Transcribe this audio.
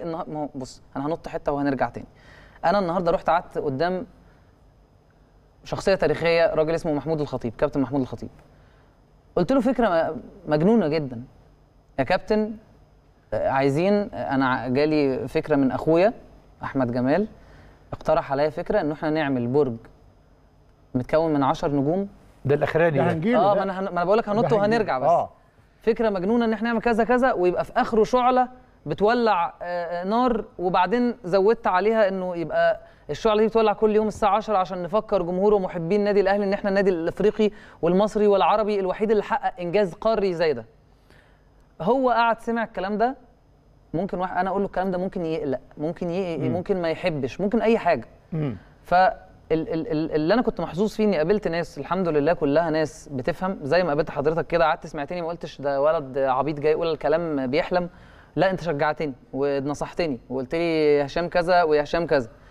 ما بص انا هنط حته وهنرجع تاني انا النهارده رحت قعدت قدام شخصيه تاريخيه راجل اسمه محمود الخطيب كابتن محمود الخطيب قلت له فكره مجنونه جدا يا كابتن آه، عايزين آه، انا جالي فكره من اخويا احمد جمال اقترح عليا فكره ان احنا نعمل برج متكون من 10 نجوم ده الاخراني يعني. اه ما انا بقول لك هنط وهنرجع بس آه. فكره مجنونه ان احنا نعمل كذا كذا ويبقى في اخره شعله بتولع آه، آه، نار وبعدين زودت عليها انه يبقى الشعله دي بتولع كل يوم الساعه 10 عشان نفكر جمهور ومحبين النادي الاهلي ان احنا النادي الافريقي والمصري والعربي الوحيد اللي حقق انجاز قاري زي ده. هو قعد سمع الكلام ده ممكن واحد انا اقول له الكلام ده ممكن يقلق ممكن ي... ممكن ما يحبش ممكن اي حاجه. ف اللي انا كنت محظوظ فيه اني قابلت ناس الحمد لله كلها ناس بتفهم زي ما قابلت حضرتك كده قعدت سمعتني ما قلتش ده ولد عبيط جاي يقول الكلام بيحلم لا انت شجعتني ونصحتني وقلت لي يا هشام كذا ويا هشام كذا